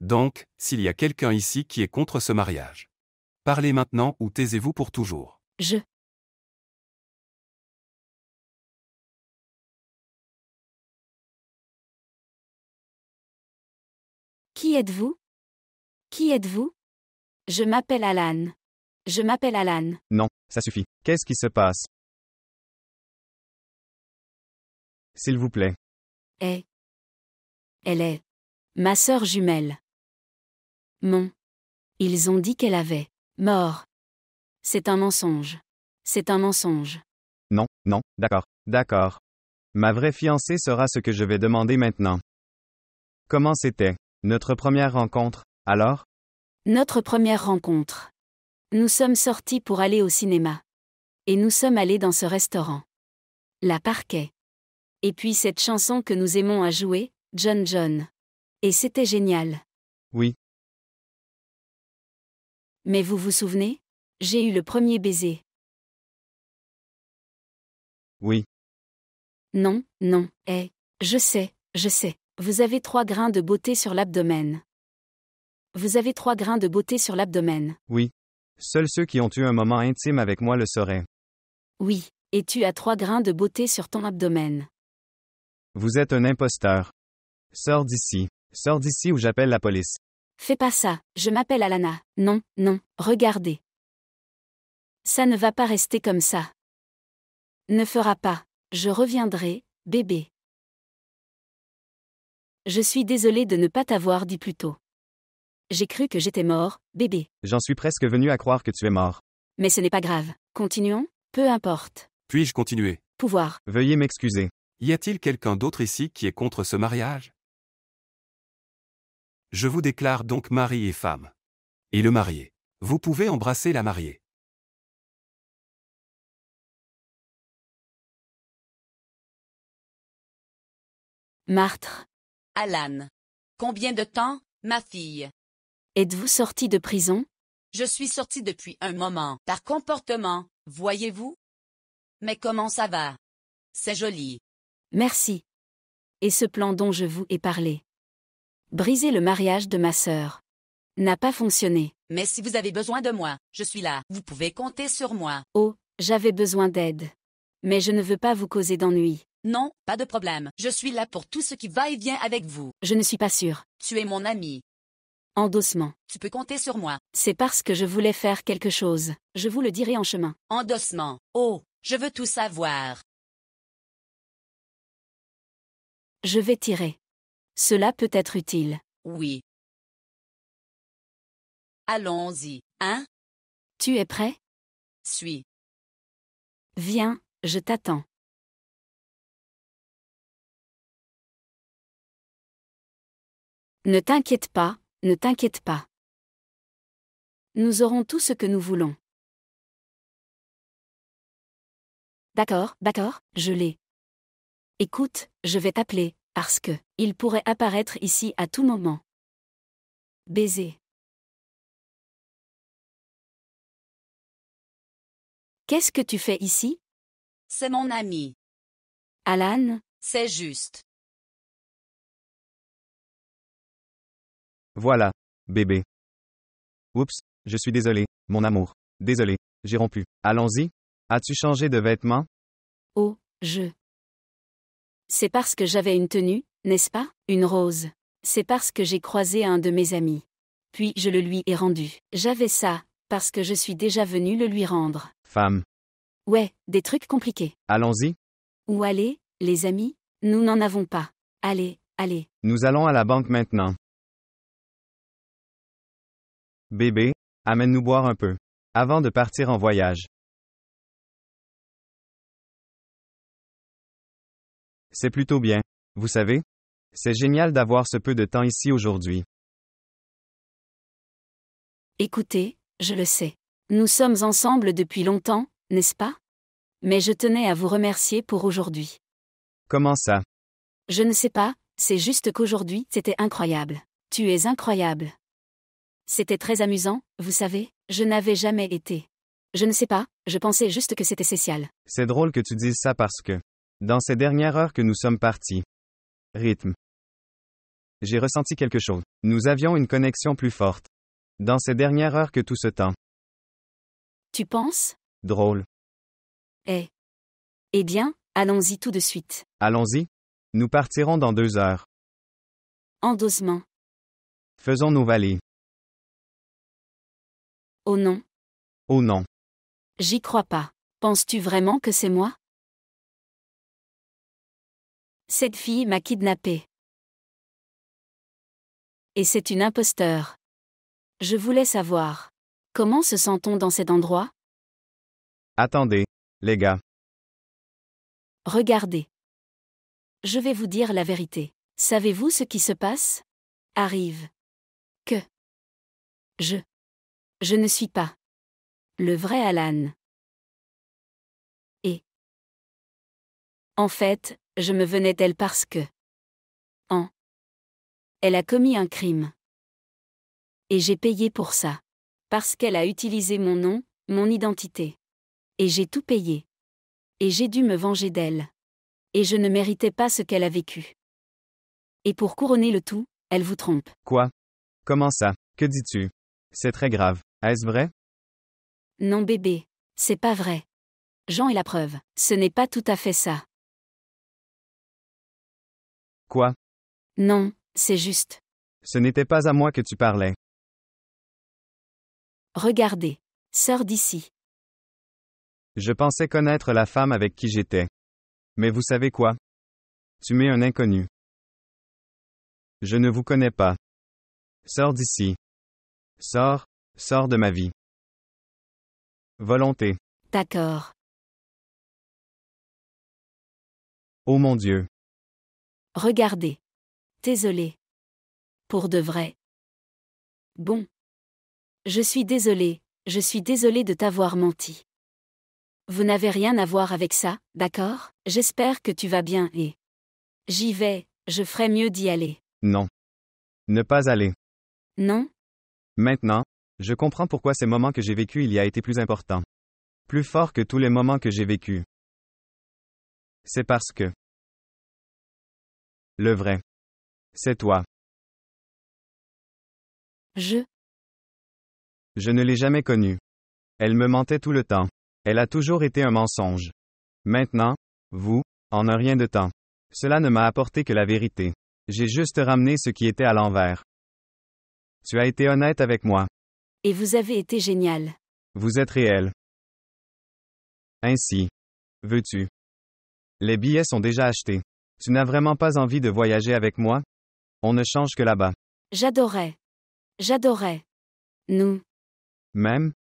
Donc, s'il y a quelqu'un ici qui est contre ce mariage, parlez maintenant ou taisez-vous pour toujours. Je. Qui êtes-vous Qui êtes-vous Je m'appelle Alan. Je m'appelle Alan. Non, ça suffit. Qu'est-ce qui se passe S'il vous plaît. Eh. Elle est. Ma sœur jumelle. Non. Ils ont dit qu'elle avait mort. C'est un mensonge. C'est un mensonge. Non, non, d'accord, d'accord. Ma vraie fiancée sera ce que je vais demander maintenant. Comment c'était notre première rencontre, alors Notre première rencontre. Nous sommes sortis pour aller au cinéma. Et nous sommes allés dans ce restaurant. La parquet. Et puis cette chanson que nous aimons à jouer, John John. Et c'était génial. Oui, mais vous vous souvenez J'ai eu le premier baiser. Oui. Non, non, eh, je sais, je sais. Vous avez trois grains de beauté sur l'abdomen. Vous avez trois grains de beauté sur l'abdomen. Oui. Seuls ceux qui ont eu un moment intime avec moi le sauraient. Oui, et tu as trois grains de beauté sur ton abdomen. Vous êtes un imposteur. Sors d'ici. Sors d'ici ou j'appelle la police. Fais pas ça, je m'appelle Alana. Non, non, regardez. Ça ne va pas rester comme ça. Ne fera pas. Je reviendrai, bébé. Je suis désolée de ne pas t'avoir dit plus tôt. J'ai cru que j'étais mort, bébé. J'en suis presque venu à croire que tu es mort. Mais ce n'est pas grave. Continuons, peu importe. Puis-je continuer Pouvoir. Veuillez m'excuser. Y a-t-il quelqu'un d'autre ici qui est contre ce mariage je vous déclare donc mari et femme. Et le marié. Vous pouvez embrasser la mariée. Martre. Alan. Combien de temps, ma fille Êtes-vous sortie de prison Je suis sortie depuis un moment. Par comportement, voyez-vous Mais comment ça va C'est joli. Merci. Et ce plan dont je vous ai parlé Briser le mariage de ma sœur. N'a pas fonctionné. Mais si vous avez besoin de moi, je suis là. Vous pouvez compter sur moi. Oh, j'avais besoin d'aide. Mais je ne veux pas vous causer d'ennui. Non, pas de problème. Je suis là pour tout ce qui va et vient avec vous. Je ne suis pas sûre. Tu es mon ami. Endossement. Tu peux compter sur moi. C'est parce que je voulais faire quelque chose. Je vous le dirai en chemin. Endossement. Oh, je veux tout savoir. Je vais tirer. Cela peut être utile. Oui. Allons-y, hein Tu es prêt Suis. Viens, je t'attends. Ne t'inquiète pas, ne t'inquiète pas. Nous aurons tout ce que nous voulons. D'accord, d'accord, je l'ai. Écoute, je vais t'appeler. Parce que, il pourrait apparaître ici à tout moment. Baiser. Qu'est-ce que tu fais ici C'est mon ami. Alan C'est juste. Voilà, bébé. Oups, je suis désolé, mon amour. Désolé, j'ai rompu. Allons-y. As-tu changé de vêtements Oh, je. C'est parce que j'avais une tenue, n'est-ce pas Une rose. C'est parce que j'ai croisé un de mes amis. Puis je le lui ai rendu. J'avais ça, parce que je suis déjà venu le lui rendre. Femme. Ouais, des trucs compliqués. Allons-y. Où allez, les amis Nous n'en avons pas. Allez, allez. Nous allons à la banque maintenant. Bébé, amène-nous boire un peu. Avant de partir en voyage. C'est plutôt bien. Vous savez? C'est génial d'avoir ce peu de temps ici aujourd'hui. Écoutez, je le sais. Nous sommes ensemble depuis longtemps, n'est-ce pas? Mais je tenais à vous remercier pour aujourd'hui. Comment ça? Je ne sais pas, c'est juste qu'aujourd'hui, c'était incroyable. Tu es incroyable. C'était très amusant, vous savez, je n'avais jamais été. Je ne sais pas, je pensais juste que c'était spécial. C'est drôle que tu dises ça parce que dans ces dernières heures que nous sommes partis. Rythme. J'ai ressenti quelque chose. Nous avions une connexion plus forte. Dans ces dernières heures que tout ce temps. Tu penses Drôle. Eh. Eh bien, allons-y tout de suite. Allons-y. Nous partirons dans deux heures. Endossement. Faisons nos valises. Oh non. Oh non. J'y crois pas. Penses-tu vraiment que c'est moi cette fille m'a kidnappé. Et c'est une imposteur. Je voulais savoir. Comment se sent-on dans cet endroit Attendez, les gars. Regardez. Je vais vous dire la vérité. Savez-vous ce qui se passe Arrive. Que Je. Je ne suis pas. Le vrai Alan. Et. En fait, je me venais d'elle parce que. En. Elle a commis un crime. Et j'ai payé pour ça. Parce qu'elle a utilisé mon nom, mon identité. Et j'ai tout payé. Et j'ai dû me venger d'elle. Et je ne méritais pas ce qu'elle a vécu. Et pour couronner le tout, elle vous trompe. Quoi Comment ça Que dis-tu C'est très grave. Est-ce vrai Non bébé, c'est pas vrai. Jean est la preuve. Ce n'est pas tout à fait ça. Quoi Non, c'est juste. Ce n'était pas à moi que tu parlais. Regardez. Sors d'ici. Je pensais connaître la femme avec qui j'étais. Mais vous savez quoi Tu mets un inconnu. Je ne vous connais pas. Sors d'ici. Sors, sors de ma vie. Volonté. D'accord. Oh mon Dieu. Regardez. Désolé. Pour de vrai. Bon. Je suis désolé, je suis désolé de t'avoir menti. Vous n'avez rien à voir avec ça, d'accord J'espère que tu vas bien et... J'y vais, je ferai mieux d'y aller. Non. Ne pas aller. Non Maintenant, je comprends pourquoi ces moments que j'ai vécus il y a été plus importants. Plus fort que tous les moments que j'ai vécus. C'est parce que le vrai. C'est toi. Je. Je ne l'ai jamais connue. Elle me mentait tout le temps. Elle a toujours été un mensonge. Maintenant, vous, en un rien de temps. Cela ne m'a apporté que la vérité. J'ai juste ramené ce qui était à l'envers. Tu as été honnête avec moi. Et vous avez été génial. Vous êtes réel. Ainsi. Veux-tu? Les billets sont déjà achetés. Tu n'as vraiment pas envie de voyager avec moi On ne change que là-bas. J'adorais. J'adorais. Nous. Même